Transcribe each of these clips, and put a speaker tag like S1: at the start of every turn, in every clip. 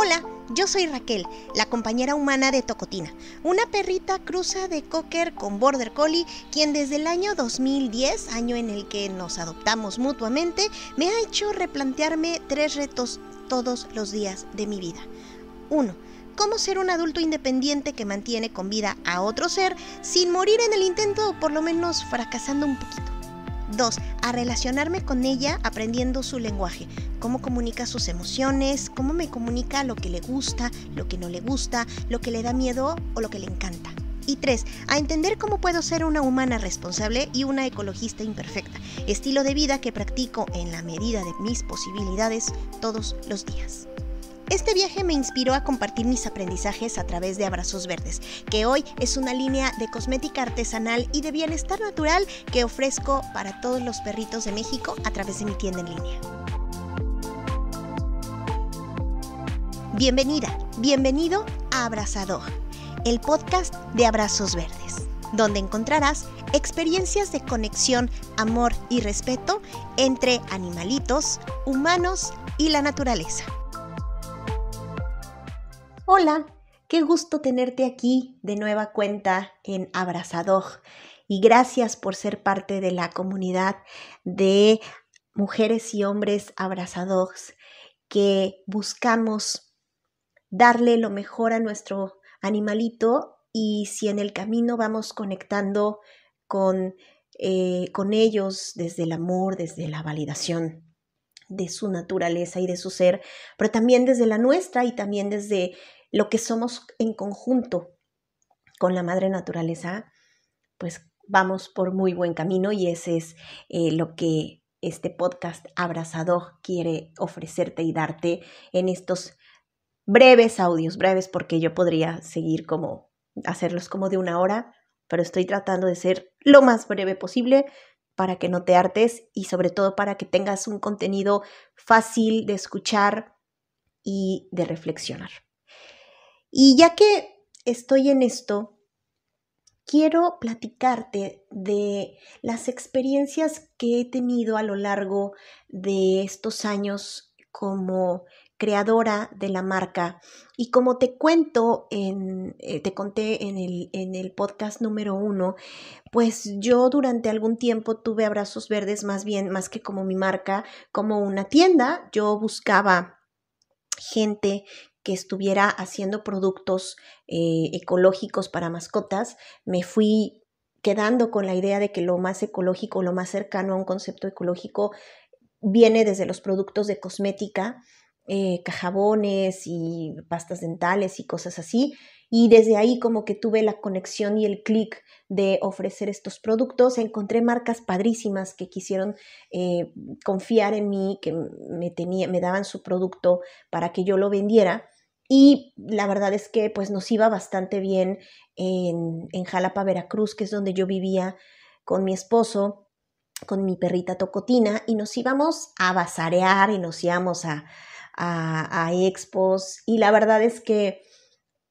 S1: Hola, yo soy Raquel, la compañera humana de Tocotina, una perrita cruza de cocker con border collie, quien desde el año 2010, año en el que nos adoptamos mutuamente, me ha hecho replantearme tres retos todos los días de mi vida. Uno, ¿Cómo ser un adulto independiente que mantiene con vida a otro ser sin morir en el intento o por lo menos fracasando un poquito? 2. a relacionarme con ella aprendiendo su lenguaje, cómo comunica sus emociones, cómo me comunica lo que le gusta, lo que no le gusta, lo que le da miedo o lo que le encanta. Y tres, a entender cómo puedo ser una humana responsable y una ecologista imperfecta, estilo de vida que practico en la medida de mis posibilidades todos los días. Este viaje me inspiró a compartir mis aprendizajes a través de Abrazos Verdes, que hoy es una línea de cosmética artesanal y de bienestar natural que ofrezco para todos los perritos de México a través de mi tienda en línea. Bienvenida, bienvenido a Abrazador, el podcast de Abrazos Verdes, donde encontrarás experiencias de conexión, amor y respeto entre animalitos, humanos y la naturaleza. Hola, qué gusto tenerte aquí de nueva cuenta en Abrazador y gracias por ser parte de la comunidad de mujeres y hombres abrazados que buscamos darle lo mejor a nuestro animalito y si en el camino vamos conectando con, eh, con ellos desde el amor, desde la validación de su naturaleza y de su ser, pero también desde la nuestra y también desde lo que somos en conjunto con la madre naturaleza, pues vamos por muy buen camino y ese es eh, lo que este podcast abrazador quiere ofrecerte y darte en estos breves audios, breves porque yo podría seguir como hacerlos como de una hora, pero estoy tratando de ser lo más breve posible para que no te hartes y sobre todo para que tengas un contenido fácil de escuchar y de reflexionar. Y ya que estoy en esto, quiero platicarte de las experiencias que he tenido a lo largo de estos años como creadora de la marca. Y como te cuento, en, eh, te conté en el, en el podcast número uno, pues yo durante algún tiempo tuve abrazos verdes más bien, más que como mi marca, como una tienda. Yo buscaba gente que estuviera haciendo productos eh, ecológicos para mascotas, me fui quedando con la idea de que lo más ecológico, lo más cercano a un concepto ecológico viene desde los productos de cosmética, eh, cajabones y pastas dentales y cosas así, y desde ahí como que tuve la conexión y el clic de ofrecer estos productos. Encontré marcas padrísimas que quisieron eh, confiar en mí, que me, me daban su producto para que yo lo vendiera. Y la verdad es que pues nos iba bastante bien en, Jalapa, Veracruz, que es donde yo vivía con mi esposo con mi perrita Tocotina y nos íbamos a basarear y nos íbamos a, a, a, expos y la verdad es que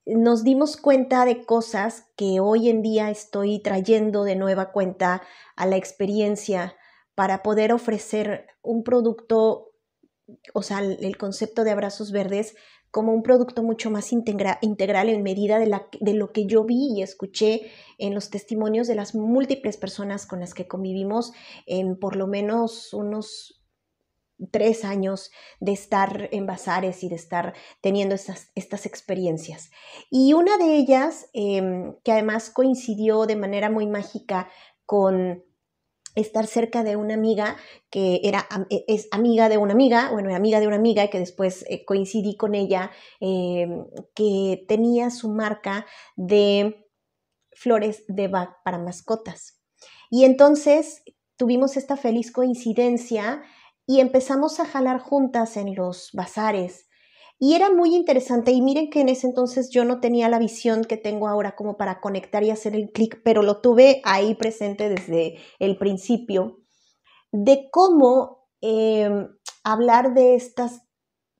S1: nos dimos cuenta de cosas que hoy en día estoy trayendo de nueva cuenta a la experiencia para poder ofrecer un producto, o sea, el concepto de abrazos verdes como un producto mucho más integral en medida de, de lo que yo vi y escuché en los testimonios de las múltiples personas con las que convivimos en por lo menos unos tres años de estar en bazares y de estar teniendo estas, estas experiencias. Y una de ellas, em, que además coincidió de manera muy mágica con estar cerca de una amiga que era, e, es amiga de una amiga, bueno, amiga de una amiga y que después eh, coincidí con ella, em, que tenía su marca de flores de Bach para mascotas. Y entonces tuvimos esta feliz coincidencia y empezamos a jalar juntas en los bazares. Y era muy interesante y miren que en ese entonces yo no tenía la visión que tengo ahora como para conectar y hacer el clic, pero lo tuve ahí presente desde el principio, de cómo em, hablar de estas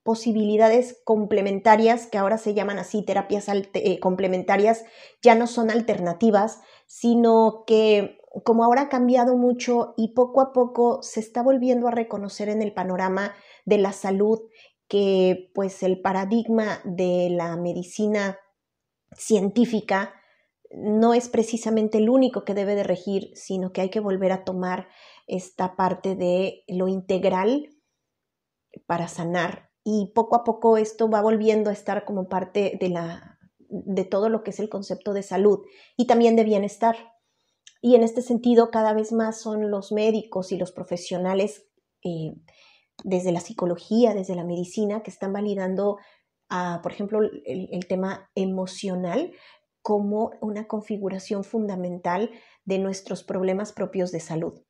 S1: posibilidades complementarias, que ahora se llaman así terapias eh, complementarias, ya no son alternativas, sino que como ahora ha cambiado mucho y poco a poco se está volviendo a reconocer en el panorama de la salud que pues el paradigma de la medicina científica no es precisamente el único que debe de regir, sino que hay que volver a tomar esta parte de lo integral para sanar. Y poco a poco esto va volviendo a estar como parte de, la, de todo lo que es el concepto de salud y también de bienestar. Y en este sentido, cada vez más son los médicos y los profesionales eh, desde la psicología, desde la medicina, que están validando, ah, por ejemplo, el, el tema emocional como una configuración fundamental de nuestros problemas propios de salud.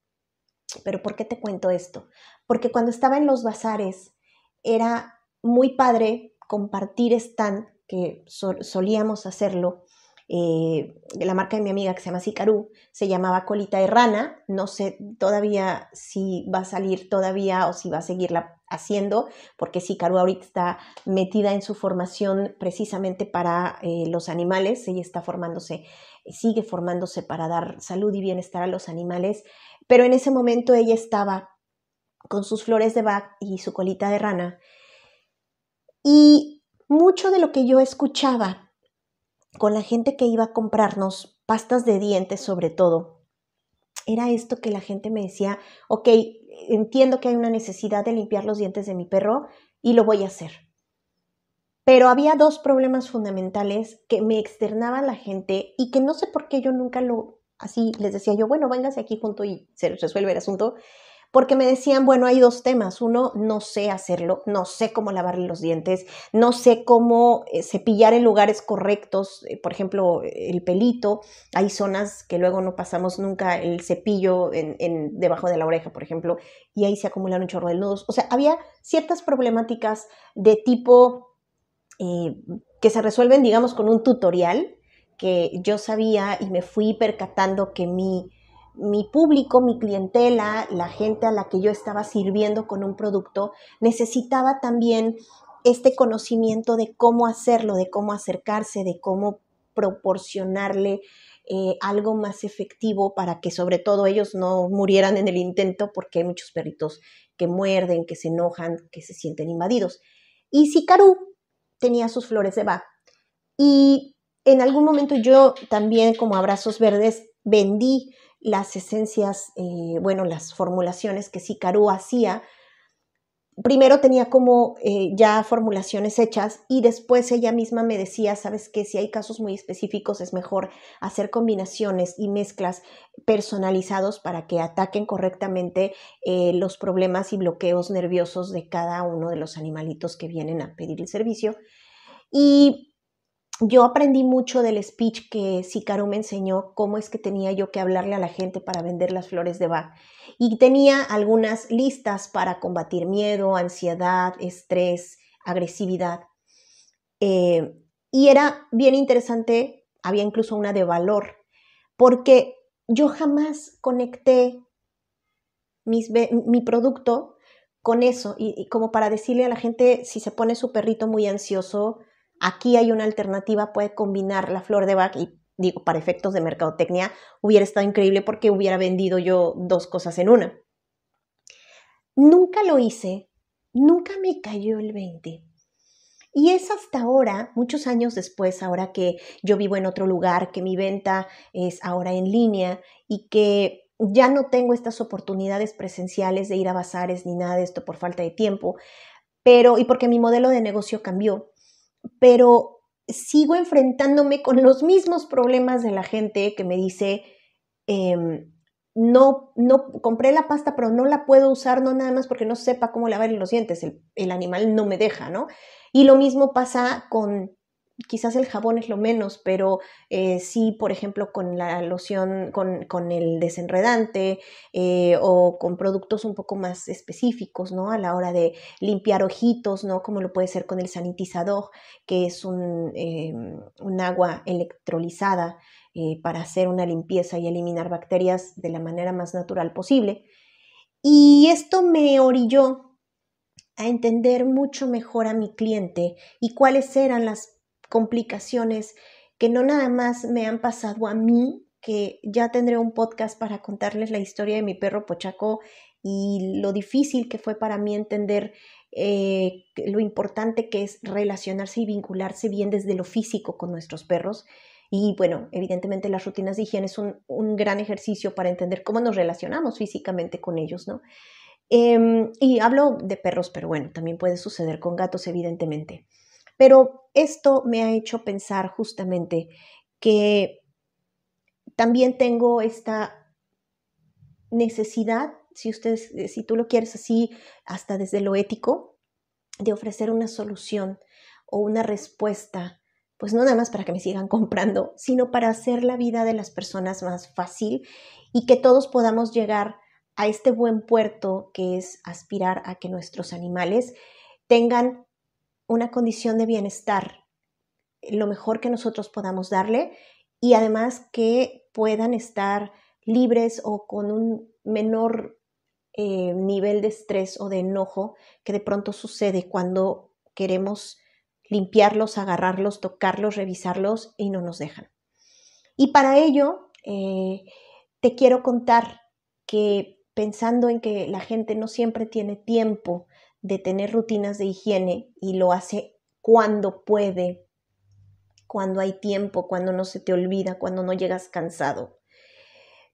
S1: Pero ¿por qué te cuento esto? Porque cuando estaba en los bazares era muy padre compartir stand, que solíamos hacerlo, eh, de la marca de mi amiga que se llama Sicaru se llamaba Colita de Rana, no sé todavía si va a salir todavía o si va a seguirla haciendo, porque Sicaru ahorita está metida en su formación precisamente para eh, los animales, ella está formándose, sigue formándose para dar salud y bienestar a los animales, pero en ese momento ella estaba con sus flores de Bach y su colita de rana. Y mucho de lo que yo escuchaba con la gente que iba a comprarnos pastas de dientes sobre todo, era esto que la gente me decía, ok, entiendo que hay una necesidad de limpiar los dientes de mi perro y lo voy a hacer. Pero había dos problemas fundamentales que me externaba la gente y que no sé por qué yo nunca lo así les decía yo, bueno, véngase aquí junto y se resuelve el asunto porque me decían, bueno, hay dos temas. Uno, no sé hacerlo, no sé cómo lavarle los dientes, no sé cómo eh, cepillar en lugares correctos, eh, por ejemplo, el pelito. Hay zonas que luego no pasamos nunca el cepillo en, debajo de la oreja, por ejemplo, y ahí se acumulan un chorro de nudos. O sea, había ciertas problemáticas de tipo eh, que se resuelven, digamos, con un tutorial que yo sabía y me fui percatando que mi mi público, mi clientela, la gente a la que yo estaba sirviendo con un producto, necesitaba también este conocimiento de cómo hacerlo, de cómo acercarse, de cómo proporcionarle eh, algo más efectivo para que sobre todo ellos no murieran en el intento, porque hay muchos perritos que muerden, que se enojan, que se sienten invadidos. Y Sicaru tenía sus flores de va Y en algún momento yo también, como Abrazos Verdes, vendí las esencias, eh, bueno, las formulaciones que Sicaru hacía. Primero tenía como eh, ya formulaciones hechas y después ella misma me decía, sabes que si hay casos muy específicos es mejor hacer combinaciones y mezclas personalizados para que ataquen correctamente eh, los problemas y bloqueos nerviosos de cada uno de los animalitos que vienen a pedir el servicio. Y yo aprendí mucho del speech que Sicaru me enseñó, cómo es que tenía yo que hablarle a la gente para vender las flores de Bach. Y tenía algunas listas para combatir miedo, ansiedad, estrés, agresividad. Eh, y era bien interesante, había incluso una de valor, porque yo jamás conecté mi producto con eso, y como para decirle a la gente, si se pone su perrito muy ansioso, Aquí hay una alternativa, puede combinar la flor de back y digo, para efectos de mercadotecnia, hubiera estado increíble porque hubiera vendido yo dos cosas en una. Nunca lo hice, nunca me cayó el 20. Y es hasta ahora, muchos años después, ahora que yo vivo en otro lugar, que mi venta es ahora en línea y que ya no tengo estas oportunidades presenciales de ir a bazares ni nada de esto por falta de tiempo, pero y porque mi modelo de negocio cambió, pero sigo enfrentándome con los mismos problemas de la gente que me dice, em, no, no, compré la pasta, pero no la puedo usar, no nada más porque no sepa cómo lavar los dientes, el animal no me deja, ¿no? Y lo mismo pasa con quizás el jabón es lo menos, pero eh, sí, por ejemplo, con la loción, con, el desenredante eh, o con productos un poco más específicos, ¿no? A la hora de limpiar ojitos, ¿no? Como lo puede ser con el sanitizador, que es un, eh, un agua electrolizada para hacer una limpieza y eliminar bacterias de la manera más natural posible. Y esto me orilló a entender mucho mejor a mi cliente y cuáles eran las complicaciones que no nada más me han pasado a mí, que ya tendré un podcast para contarles la historia de mi perro Pochaco y lo difícil que fue para mí entender eh, lo importante que es relacionarse y vincularse bien desde lo físico con nuestros perros. Y bueno, evidentemente las rutinas de higiene son un, gran ejercicio para entender cómo nos relacionamos físicamente con ellos, ¿no? Em, y hablo de perros, pero bueno, también puede suceder con gatos, evidentemente. Pero esto me ha hecho pensar justamente que también tengo esta necesidad, si ustedes, eh, si tú lo quieres así, hasta desde lo ético, de ofrecer una solución o una respuesta, pues no nada más para que me sigan comprando, sino para hacer la vida de las personas más fácil y que todos podamos llegar a este buen puerto que es aspirar a que nuestros animales tengan una condición de bienestar, lo mejor que nosotros podamos darle y además que puedan estar libres o con un menor eh, nivel de estrés o de enojo que de pronto sucede cuando queremos limpiarlos, agarrarlos, tocarlos, revisarlos y no nos dejan. Y para ello, eh, te quiero contar que pensando en que la gente no siempre tiene tiempo de tener rutinas de higiene y lo hace cuando puede, cuando hay tiempo, cuando no se te olvida, cuando no llegas cansado.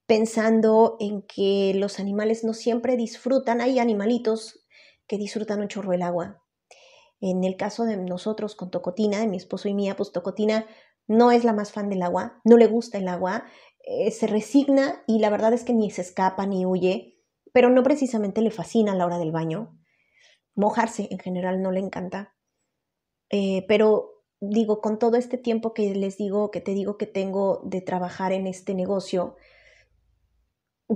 S1: Pensando en que los animales no siempre disfrutan, hay animalitos que disfrutan un chorro el agua. En el caso de nosotros con Tocotina, de mi esposo y mía, pues Tocotina no es la más fan del agua, no le gusta el agua, eh, se resigna y la verdad es que ni se escapa ni huye, pero no precisamente le fascina a la hora del baño mojarse en general no le encanta. Eh, pero digo, con todo este tiempo que les digo, que te digo que tengo de trabajar en este negocio,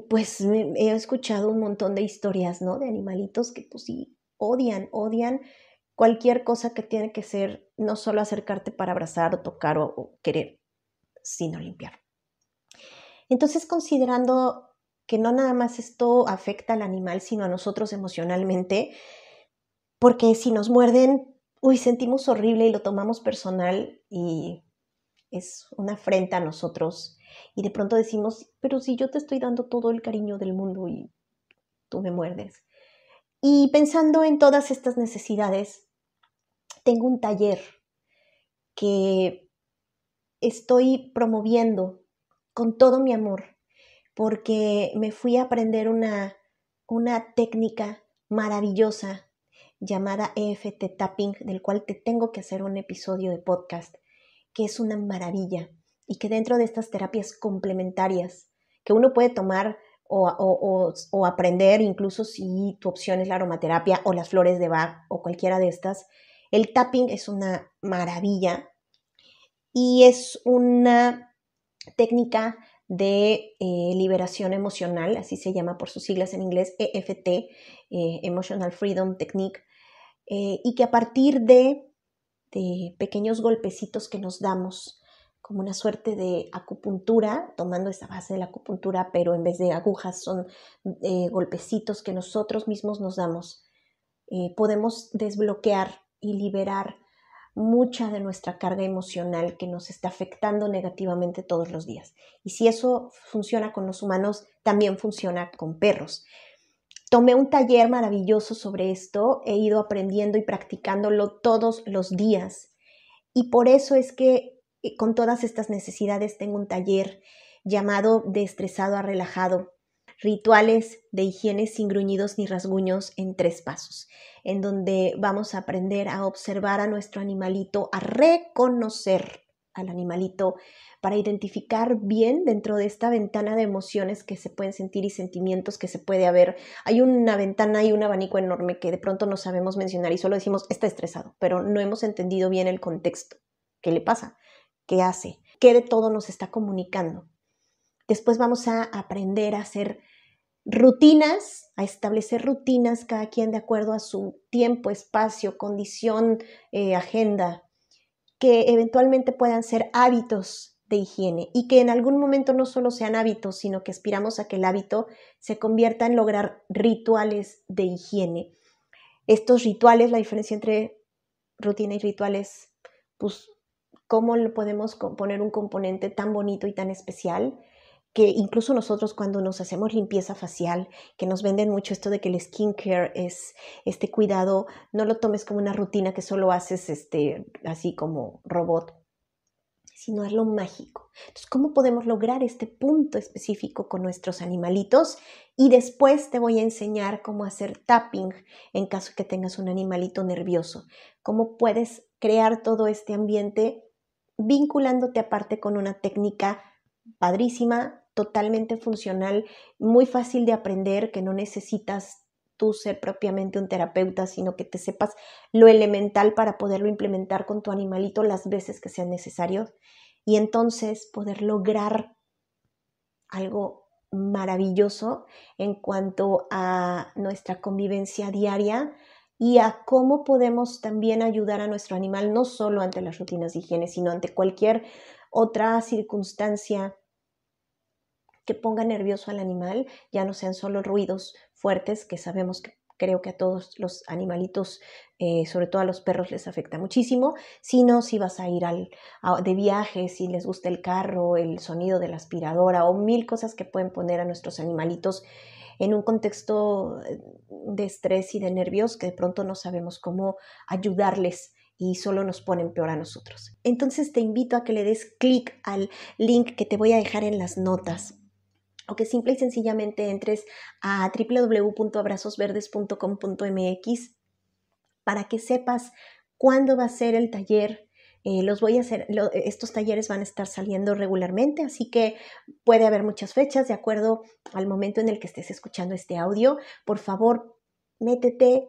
S1: pues he escuchado un montón de historias, ¿no? De animalitos que pues sí, odian, odian cualquier cosa que tiene que ser, no solo acercarte para abrazar o tocar o querer, sino limpiar. Entonces, considerando que no nada más esto afecta al animal, sino a nosotros emocionalmente, porque si nos muerden, uy, sentimos horrible y lo tomamos personal y es una afrenta a nosotros. Y de pronto decimos, pero si yo te estoy dando todo el cariño del mundo y tú me muerdes. Y pensando en todas estas necesidades, tengo un taller que estoy promoviendo con todo mi amor, porque me fui a aprender una, una técnica maravillosa llamada EFT Tapping, del cual te tengo que hacer un episodio de podcast, que es una maravilla y que dentro de estas terapias complementarias que uno puede tomar o, aprender, incluso si tu opción es la aromaterapia o las flores de Bach o cualquiera de estas, el tapping es una maravilla y es una técnica de eh, liberación emocional, así se llama por sus siglas en inglés, EFT, eh, Emotional Freedom Technique, eh, y que a partir de, pequeños golpecitos que nos damos, como una suerte de acupuntura, tomando esa base de la acupuntura, pero en vez de agujas son eh, golpecitos que nosotros mismos nos damos, eh, podemos desbloquear y liberar mucha de nuestra carga emocional que nos está afectando negativamente todos los días. Y si eso funciona con los humanos, también funciona con perros. Tomé un taller maravilloso sobre esto, he ido aprendiendo y practicándolo todos los días. Y por eso es que eh, con todas estas necesidades tengo un taller llamado de estresado a relajado, rituales de higiene sin gruñidos ni rasguños en tres pasos, en donde vamos a aprender a observar a nuestro animalito, a reconocer al animalito para identificar bien dentro de esta ventana de emociones que se pueden sentir y sentimientos que se puede haber. Hay una ventana y un abanico enorme que de pronto no sabemos mencionar y solo decimos está estresado, pero no hemos entendido bien el contexto. ¿Qué le pasa? ¿Qué hace? ¿Qué de todo nos está comunicando? Después vamos a aprender a hacer rutinas, a establecer rutinas cada quien de acuerdo a su tiempo, espacio, condición, eh, agenda, que eventualmente puedan ser hábitos de higiene y que en algún momento no solo sean hábitos, sino que aspiramos a que el hábito se convierta en lograr rituales de higiene. Estos rituales, la diferencia entre rutina y rituales, pues, ¿cómo podemos poner un componente tan bonito y tan especial? que incluso nosotros cuando nos hacemos limpieza facial, que nos venden mucho esto de que el skincare es este cuidado, no lo tomes como una rutina que solo haces este, así como robot, sino es lo mágico. Entonces, ¿cómo podemos lograr este punto específico con nuestros animalitos? Y después te voy a enseñar cómo hacer tapping en caso que tengas un animalito nervioso. Cómo puedes crear todo este ambiente vinculándote aparte con una técnica padrísima, totalmente funcional, muy fácil de aprender, que no necesitas tú ser propiamente un terapeuta, sino que te sepas lo elemental para poderlo implementar con tu animalito las veces que sean necesarios y entonces poder lograr algo maravilloso en cuanto a nuestra convivencia diaria y a cómo podemos también ayudar a nuestro animal, no solo ante las rutinas de higiene, sino ante cualquier otra circunstancia que ponga nervioso al animal, ya no sean solo ruidos fuertes, que sabemos que creo que a todos los animalitos, eh, sobre todo a los perros, les afecta muchísimo, sino si vas a ir al, de viaje, si les gusta el carro, el sonido de la aspiradora o mil cosas que pueden poner a nuestros animalitos en un contexto eh, de estrés y de nervios que de pronto no sabemos cómo ayudarles y solo nos ponen peor a nosotros. Entonces te invito a que le des clic al link que te voy a dejar en las notas o que simple y sencillamente entres a www.abrazosverdes.com.mx para que sepas cuándo va a ser el taller. Eh, los voy a hacer, estos talleres van a estar saliendo regularmente, así que puede haber muchas fechas de acuerdo al momento en el que estés escuchando este audio. Por favor, métete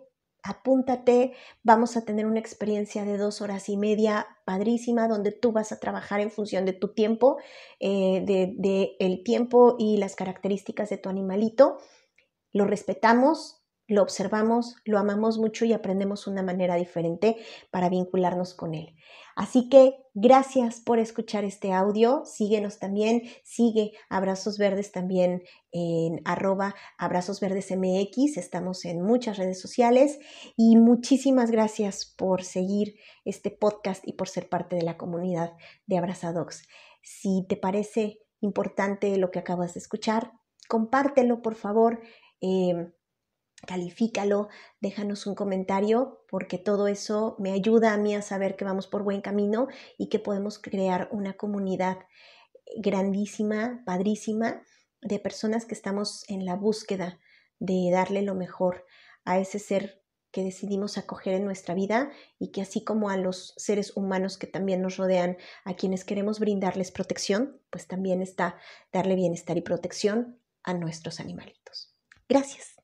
S1: apúntate, vamos a tener una experiencia de dos horas y media padrísima donde tú vas a trabajar en función de tu tiempo, eh, del de el tiempo y las características de tu animalito. Lo respetamos, lo observamos, lo amamos mucho y aprendemos una manera diferente para vincularnos con él. Así que gracias por escuchar este audio. Síguenos también, sigue Abrazos Verdes también en arroba Abrazos Verdes Estamos en muchas redes sociales y muchísimas gracias por seguir este podcast y por ser parte de la comunidad de Abrazadocs. Si te parece importante lo que acabas de escuchar, compártelo por favor. Em, califícalo, déjanos un comentario, porque todo eso me ayuda a mí a saber que vamos por buen camino y que podemos crear una comunidad grandísima, padrísima, de personas que estamos en la búsqueda de darle lo mejor a ese ser que decidimos acoger en nuestra vida y que así como a los seres humanos que también nos rodean, a quienes queremos brindarles protección, pues también está darle bienestar y protección a nuestros animalitos. Gracias.